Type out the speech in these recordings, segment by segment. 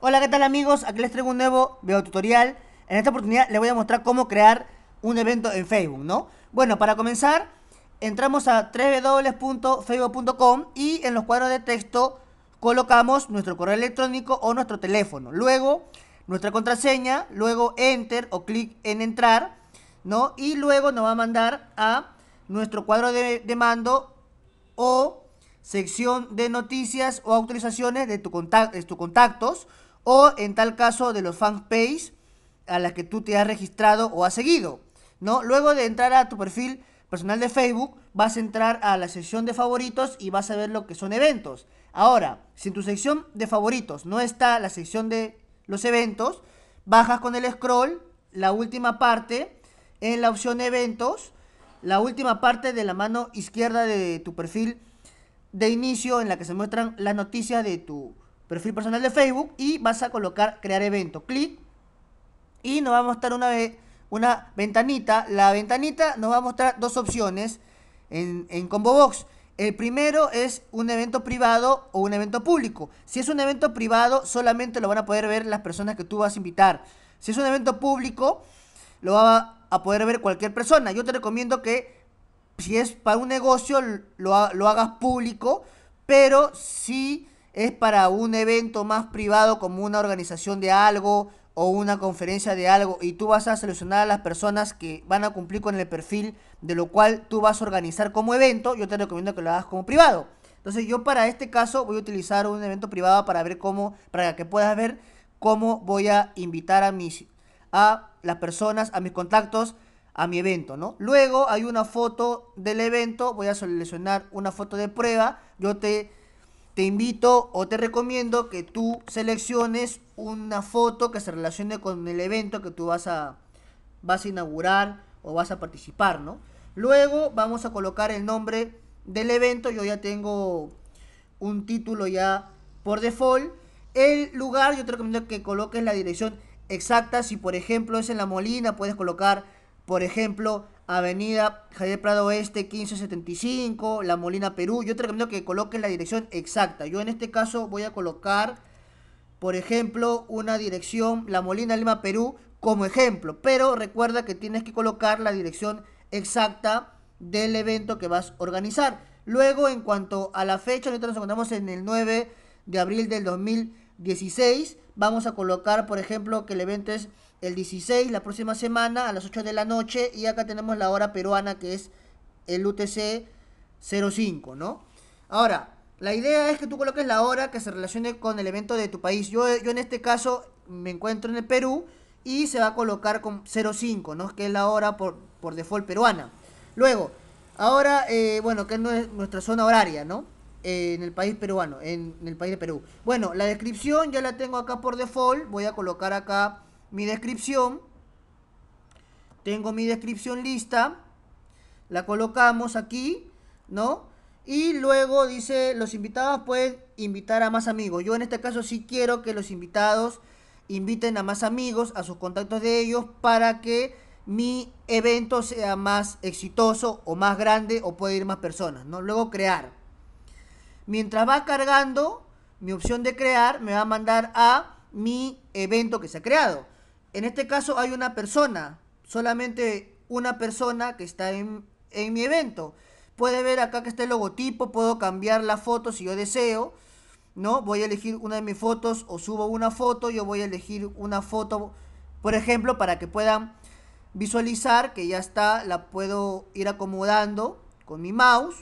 Hola, ¿qué tal amigos? Aquí les traigo un nuevo video tutorial. En esta oportunidad les voy a mostrar cómo crear un evento en Facebook, ¿no? Bueno, para comenzar, entramos a www.facebook.com y en los cuadros de texto colocamos nuestro correo electrónico o nuestro teléfono. Luego, nuestra contraseña, luego Enter o clic en Entrar, ¿no? Y luego nos va a mandar a nuestro cuadro de, mando o sección de noticias o autorizaciones de, tu contactos, de tus contactos o en tal caso de los fanpage a las que tú te has registrado o has seguido. ¿no? Luego de entrar a tu perfil personal de Facebook, vas a entrar a la sección de favoritos y vas a ver lo que son eventos. Ahora, si en tu sección de favoritos no está la sección de los eventos, bajas con el scroll, la última parte, en la opción eventos, la última parte de la mano izquierda de tu perfil de inicio en la que se muestran las noticias de tu perfil personal de Facebook y vas a colocar crear evento. Clic y nos va a mostrar una, una ventanita. La ventanita nos va a mostrar dos opciones en, en Combo Box. El primero es un evento privado o un evento público. Si es un evento privado, solamente lo van a poder ver las personas que tú vas a invitar. Si es un evento público, lo va a poder ver cualquier persona. Yo te recomiendo que si es para un negocio, lo, lo hagas público, pero si es para un evento más privado como una organización de algo o una conferencia de algo y tú vas a seleccionar a las personas que van a cumplir con el perfil de lo cual tú vas a organizar como evento, yo te recomiendo que lo hagas como privado. Entonces yo para este caso voy a utilizar un evento privado para ver cómo, para que puedas ver cómo voy a invitar a mis, a las personas, a mis contactos a mi evento, ¿no? Luego hay una foto del evento, voy a seleccionar una foto de prueba, yo te te invito o te recomiendo que tú selecciones una foto que se relacione con el evento que tú vas a, vas a inaugurar o vas a participar, ¿no? Luego vamos a colocar el nombre del evento, yo ya tengo un título ya por default. El lugar, yo te recomiendo que coloques la dirección exacta, si por ejemplo es en La Molina, puedes colocar, por ejemplo, Avenida Javier Prado Oeste 1575, La Molina, Perú. Yo te recomiendo que coloques la dirección exacta. Yo en este caso voy a colocar, por ejemplo, una dirección La Molina, Lima, Perú como ejemplo. Pero recuerda que tienes que colocar la dirección exacta del evento que vas a organizar. Luego, en cuanto a la fecha, nosotros nos encontramos en el 9 de abril del 2000 16, vamos a colocar, por ejemplo, que el evento es el 16, la próxima semana a las 8 de la noche, y acá tenemos la hora peruana que es el UTC 05, ¿no? Ahora, la idea es que tú coloques la hora que se relacione con el evento de tu país. Yo, en este caso me encuentro en el Perú y se va a colocar con 05, ¿no? Que es la hora por, default peruana. Luego, ahora, eh, bueno, que es nuestra zona horaria, ¿no? en el país peruano, en, el país de Perú. Bueno, la descripción ya la tengo acá por default. Voy a colocar acá mi descripción. Tengo mi descripción lista. La colocamos aquí, ¿no? Y luego dice, los invitados pueden invitar a más amigos. Yo en este caso sí quiero que los invitados inviten a más amigos, a sus contactos de ellos, para que mi evento sea más exitoso o más grande o puede ir más personas, ¿no? Luego crear. Mientras va cargando, mi opción de crear me va a mandar a mi evento que se ha creado. En este caso hay una persona, solamente una persona que está en, mi evento. Puede ver acá que está el logotipo, puedo cambiar la foto si yo deseo. ¿no? Voy a elegir una de mis fotos o subo una foto, yo voy a elegir una foto, por ejemplo, para que puedan visualizar que ya está, la puedo ir acomodando con mi mouse,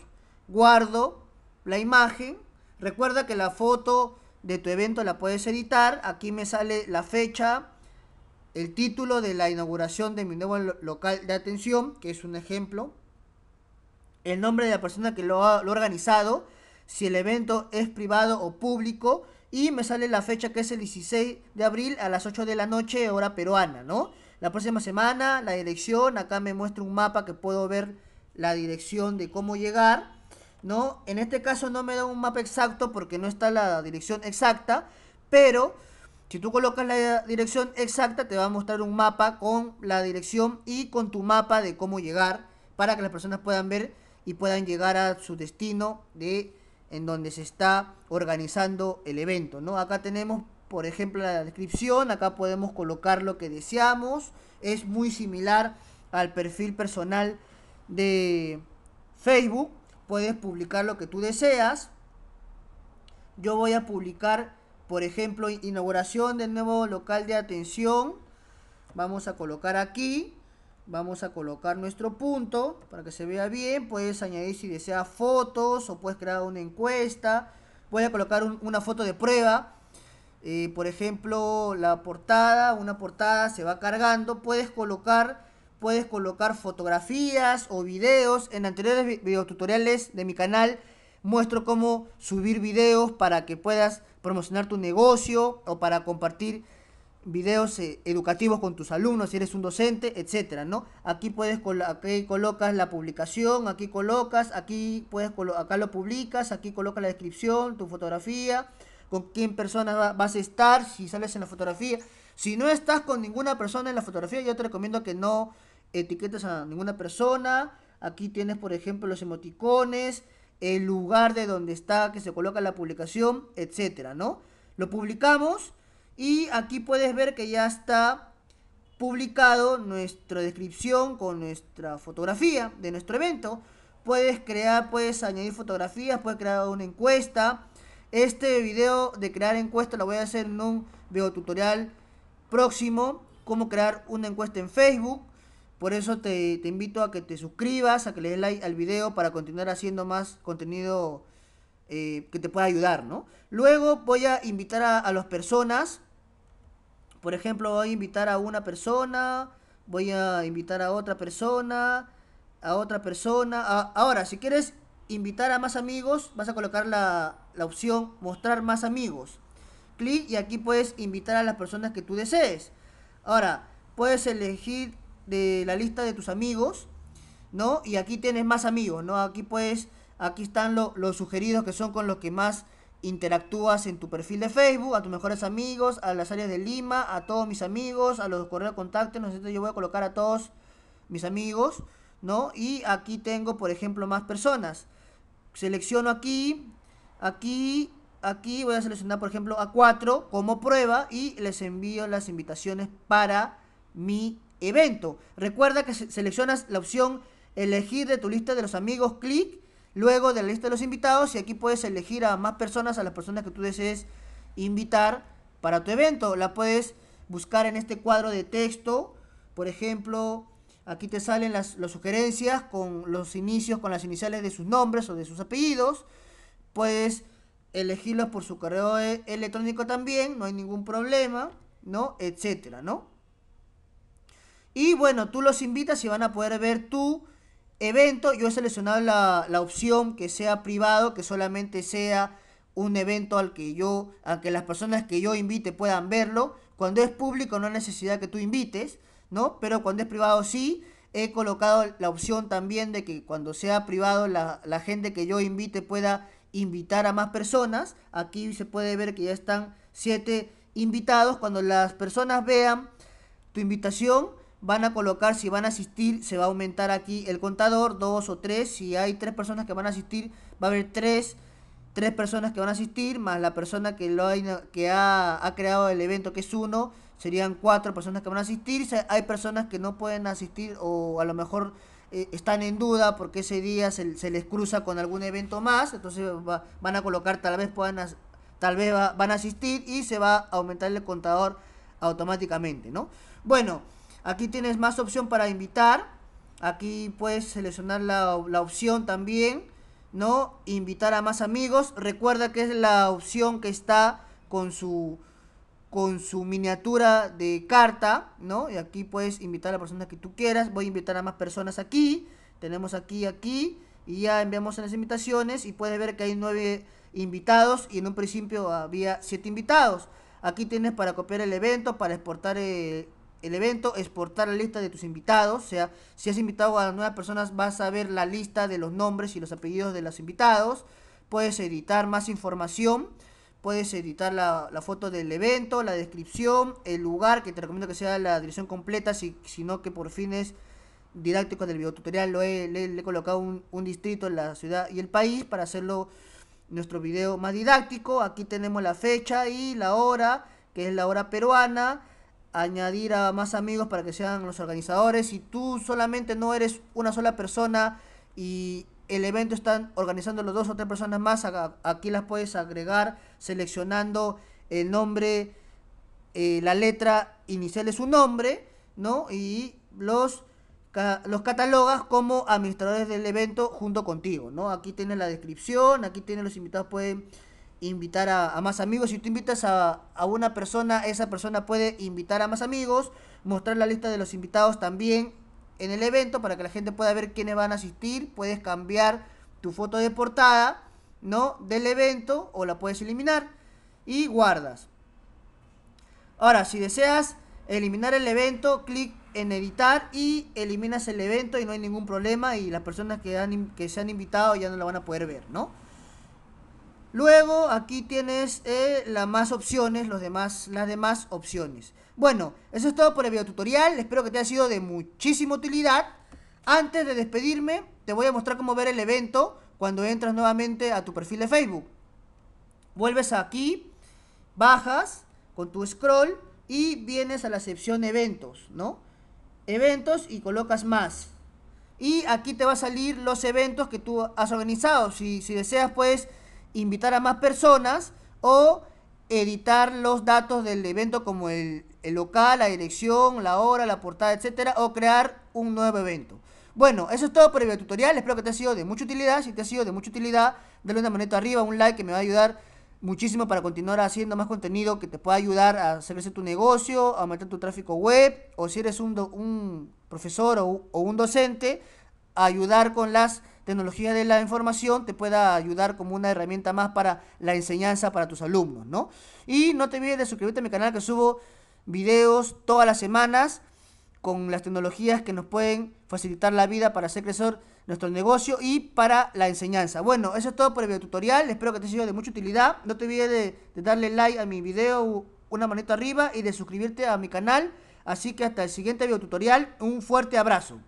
guardo, la imagen. Recuerda que la foto de tu evento la puedes editar. Aquí me sale la fecha, el título de la inauguración de mi nuevo local de atención, que es un ejemplo. El nombre de la persona que lo ha, organizado, si el evento es privado o público. Y me sale la fecha que es el 16 de abril a las 8 de la noche, hora peruana, ¿no? La próxima semana, la dirección, acá me muestra un mapa que puedo ver la dirección de cómo llegar ¿no? En este caso no me da un mapa exacto porque no está la dirección exacta, pero si tú colocas la dirección exacta te va a mostrar un mapa con la dirección y con tu mapa de cómo llegar para que las personas puedan ver y puedan llegar a su destino de en donde se está organizando el evento, ¿no? Acá tenemos, por ejemplo, la descripción, acá podemos colocar lo que deseamos, es muy similar al perfil personal de Facebook, puedes publicar lo que tú deseas. Yo voy a publicar, por ejemplo, inauguración del nuevo local de atención. Vamos a colocar aquí. Vamos a colocar nuestro punto para que se vea bien. Puedes añadir si deseas fotos o puedes crear una encuesta. Voy a colocar una foto de prueba. Eh, por ejemplo, la portada, una portada se va cargando. Puedes colocar puedes colocar fotografías o videos. En anteriores videotutoriales de mi canal muestro cómo subir videos para que puedas promocionar tu negocio o para compartir videos eh, educativos con tus alumnos, si eres un docente, etcétera, ¿no? Aquí puedes colocas la publicación, aquí colocas, aquí puedes acá lo publicas, aquí colocas la descripción, tu fotografía, con quién persona vas a estar, si sales en la fotografía. Si no estás con ninguna persona en la fotografía, yo te recomiendo que no etiquetas a ninguna persona. Aquí tienes, por ejemplo, los emoticones, el lugar de donde está, que se coloca la publicación, etcétera, ¿no? Lo publicamos y aquí puedes ver que ya está publicado nuestra descripción con nuestra fotografía de nuestro evento. Puedes crear, puedes añadir fotografías, puedes crear una encuesta. Este video de crear encuesta lo voy a hacer en un video tutorial próximo, cómo crear una encuesta en Facebook. Por eso te, invito a que te suscribas, a que le des like al video para continuar haciendo más contenido eh, que te pueda ayudar, ¿no? Luego voy a invitar a, las personas. Por ejemplo, voy a invitar a una persona, voy a invitar a otra persona, a otra persona. ahora, si quieres invitar a más amigos, vas a colocar la, la opción mostrar más amigos. Clic y aquí puedes invitar a las personas que tú desees. Ahora, puedes elegir de la lista de tus amigos, ¿no? Y aquí tienes más amigos, ¿no? Aquí puedes, aquí están los sugeridos que son con los que más interactúas en tu perfil de Facebook, a tus mejores amigos, a las áreas de Lima, a todos mis amigos, a los correos de contacto, no yo voy a colocar a todos mis amigos, ¿no? Y aquí tengo, por ejemplo, más personas. Selecciono aquí, aquí, aquí voy a seleccionar, por ejemplo, a cuatro como prueba y les envío las invitaciones para mi evento. Recuerda que seleccionas la opción elegir de tu lista de los amigos, clic, luego de la lista de los invitados y aquí puedes elegir a más personas, a las personas que tú desees invitar para tu evento. La puedes buscar en este cuadro de texto, por ejemplo, aquí te salen las, sugerencias con los inicios, con las iniciales de sus nombres o de sus apellidos. Puedes elegirlos por su correo e, electrónico también, no hay ningún problema, ¿no? Etcétera, ¿no? Y bueno, tú los invitas y van a poder ver tu evento. Yo he seleccionado la, opción que sea privado, que solamente sea un evento al que yo, a que las personas que yo invite puedan verlo. Cuando es público no hay necesidad que tú invites, ¿no? Pero cuando es privado sí. He colocado la opción también de que cuando sea privado la, la gente que yo invite pueda invitar a más personas. Aquí se puede ver que ya están siete invitados. Cuando las personas vean tu invitación, van a colocar si van a asistir, se va a aumentar aquí el contador, dos o tres, si hay tres personas que van a asistir, va a haber tres, personas que van a asistir, más la persona que, lo que ha, creado el evento, que es uno, serían cuatro personas que van a asistir, hay personas que no pueden asistir o a lo mejor eh, están en duda porque ese día se, les cruza con algún evento más, entonces van a colocar, tal vez puedan, tal vez van a asistir y se va a aumentar el contador automáticamente, ¿no? Bueno, Aquí tienes más opción para invitar. Aquí puedes seleccionar la, opción también, ¿no? Invitar a más amigos. Recuerda que es la opción que está con su con su miniatura de carta, ¿no? Y aquí puedes invitar a la persona que tú quieras. Voy a invitar a más personas aquí. Tenemos aquí, aquí. Y ya enviamos las invitaciones y puedes ver que hay nueve invitados y en un principio había siete invitados. Aquí tienes para copiar el evento, para exportar el el evento, exportar la lista de tus invitados. O sea, si has invitado a nuevas personas, vas a ver la lista de los nombres y los apellidos de los invitados. Puedes editar más información. Puedes editar la, la foto del evento, la descripción, el lugar, que te recomiendo que sea la dirección completa, si, no que por fines didácticos del videotutorial lo he, le, he colocado un, un distrito en la ciudad y el país para hacerlo nuestro video más didáctico. Aquí tenemos la fecha y la hora, que es la hora peruana añadir a más amigos para que sean los organizadores. Si tú solamente no eres una sola persona y el evento están organizando los dos o tres personas más, aquí las puedes agregar seleccionando el nombre, eh, la letra inicial de su nombre, ¿no? Y los, los catalogas como administradores del evento junto contigo, ¿no? Aquí tiene la descripción, aquí tiene los invitados pueden invitar a, más amigos. Si tú invitas a, una persona, esa persona puede invitar a más amigos, mostrar la lista de los invitados también en el evento para que la gente pueda ver quiénes van a asistir. Puedes cambiar tu foto de portada, ¿no? Del evento o la puedes eliminar y guardas. Ahora, si deseas eliminar el evento, clic en editar y eliminas el evento y no hay ningún problema y las personas que, que se han invitado ya no la van a poder ver, ¿no? Luego aquí tienes eh, las más opciones, los demás, las demás opciones. Bueno, eso es todo por el video tutorial. Espero que te haya sido de muchísima utilidad. Antes de despedirme, te voy a mostrar cómo ver el evento cuando entras nuevamente a tu perfil de Facebook. Vuelves aquí, bajas con tu scroll y vienes a la sección eventos, ¿no? Eventos y colocas más. Y aquí te va a salir los eventos que tú has organizado. Si, si deseas, puedes invitar a más personas o editar los datos del evento como el, local, la dirección, la hora, la portada, etcétera, o crear un nuevo evento. Bueno, eso es todo por el video tutorial. Espero que te haya sido de mucha utilidad. Si te ha sido de mucha utilidad, dale una manito arriba, un like que me va a ayudar muchísimo para continuar haciendo más contenido que te pueda ayudar a hacerse tu negocio, a aumentar tu tráfico web, o si eres un, profesor o, un docente, ayudar con las tecnología de la información te pueda ayudar como una herramienta más para la enseñanza para tus alumnos, ¿no? Y no te olvides de suscribirte a mi canal que subo videos todas las semanas con las tecnologías que nos pueden facilitar la vida para hacer crecer nuestro negocio y para la enseñanza. Bueno, eso es todo por el video tutorial. Espero que te haya sido de mucha utilidad. No te olvides de, darle like a mi video, una manito arriba y de suscribirte a mi canal. Así que hasta el siguiente video tutorial. Un fuerte abrazo.